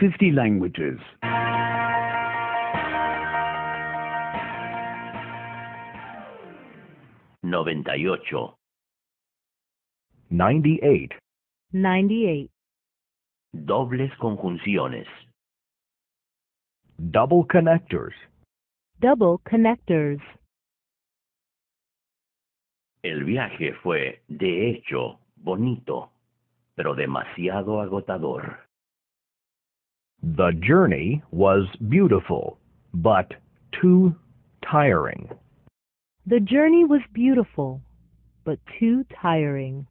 50 languages. Noventa y ocho. Ninety eight. Dobles conjunciones. Double connectors. Double connectors. El viaje fue, de hecho, bonito, pero demasiado agotador. The journey was beautiful, but too tiring. The journey was beautiful, but too tiring.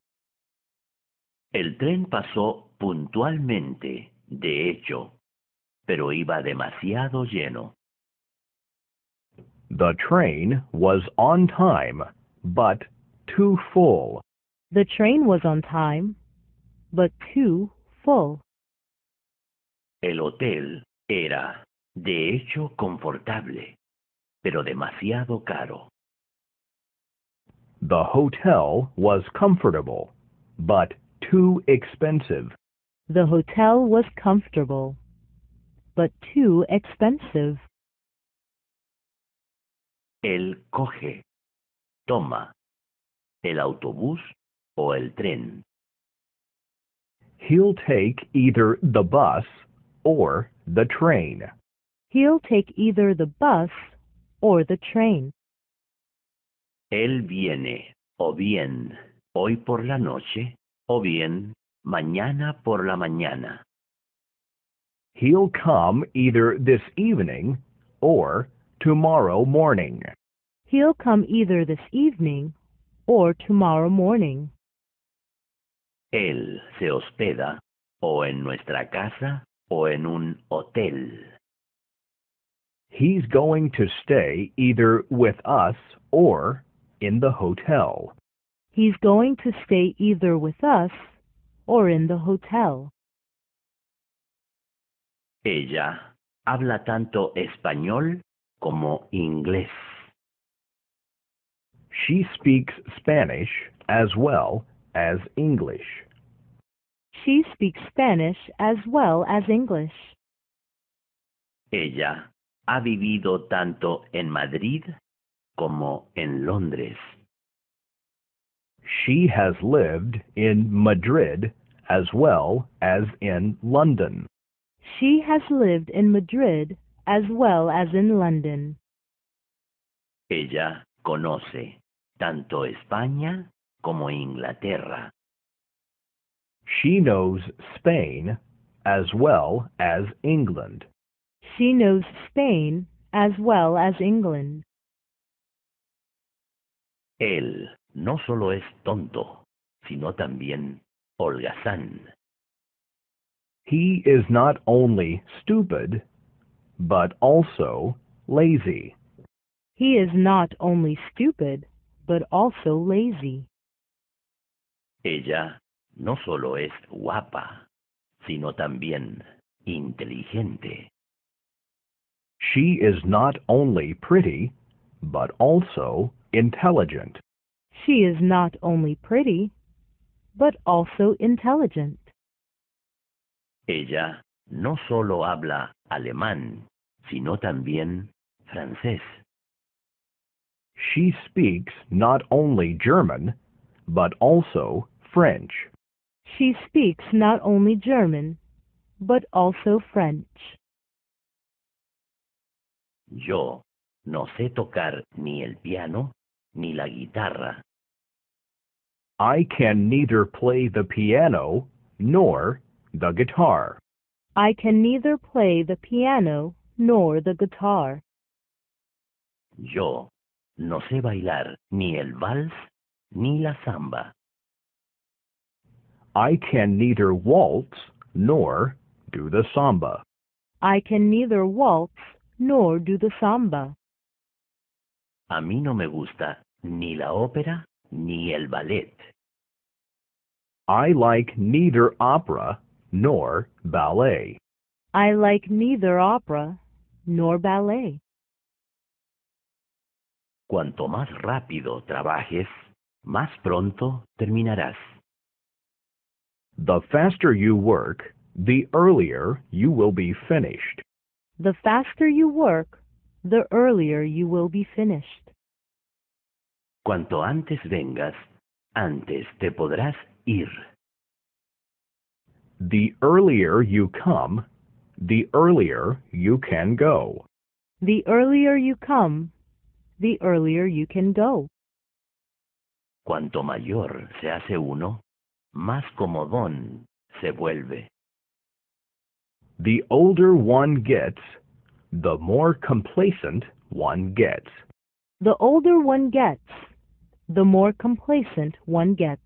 El tren pasó puntualmente, de hecho, pero iba demasiado lleno. The train was on time, but too full. The train was on time, but too full. El hotel era, de hecho, confortable, pero demasiado caro. The hotel was comfortable, but too expensive. The hotel was comfortable, but too expensive. Él coge, toma, el autobús o el tren. He'll take either the bus or the train. He'll take either the bus or the train. Él viene o bien hoy por la noche o bien mañana por la mañana. He'll come either this evening or tomorrow morning. He'll come either this evening or tomorrow morning. Él se hospeda o en nuestra casa o en un hotel. He's going to stay either with us or in the hotel. He's going to stay either with us or in the hotel. Ella habla tanto español como inglés. She speaks Spanish as well as English. She speaks Spanish as well as English. Ella ha vivido tanto en Madrid como en Londres. She has lived in Madrid as well as in London. She has lived in Madrid as well as in London. Ella conoce tanto España como Inglaterra. She knows Spain as well as England. She knows Spain as well as England. Él no solo es tonto, sino también holgazán. He is not only stupid, but also lazy. He is not only stupid, but also lazy. Ella no solo es guapa, sino también inteligente. She is not only pretty, but also intelligent. She is not only pretty, but also intelligent. Ella no solo habla alemán, sino también francés. She speaks not only German, but also French. She speaks not only German, but also French. Yo no sé tocar ni el piano ni la guitarra. I can neither play the piano nor the guitar. I can neither play the piano nor the guitar. Yo no sé bailar ni el vals ni la samba. I can neither waltz nor do the samba. I can neither waltz nor do the samba. A mí no me gusta ni la ópera ni el ballet. I like neither opera nor ballet. I like neither opera nor ballet. Cuanto más rápido trabajes, más pronto terminarás. The faster you work, the earlier you will be finished. The faster you work, the earlier you will be finished. Cuanto antes vengas, antes te podrás ir. The earlier you come, the earlier you can go. The earlier you come, the earlier you can go. Cuanto mayor se hace uno, más comodón se vuelve. The older one gets, the more complacent one gets. The older one gets, the more complacent one gets.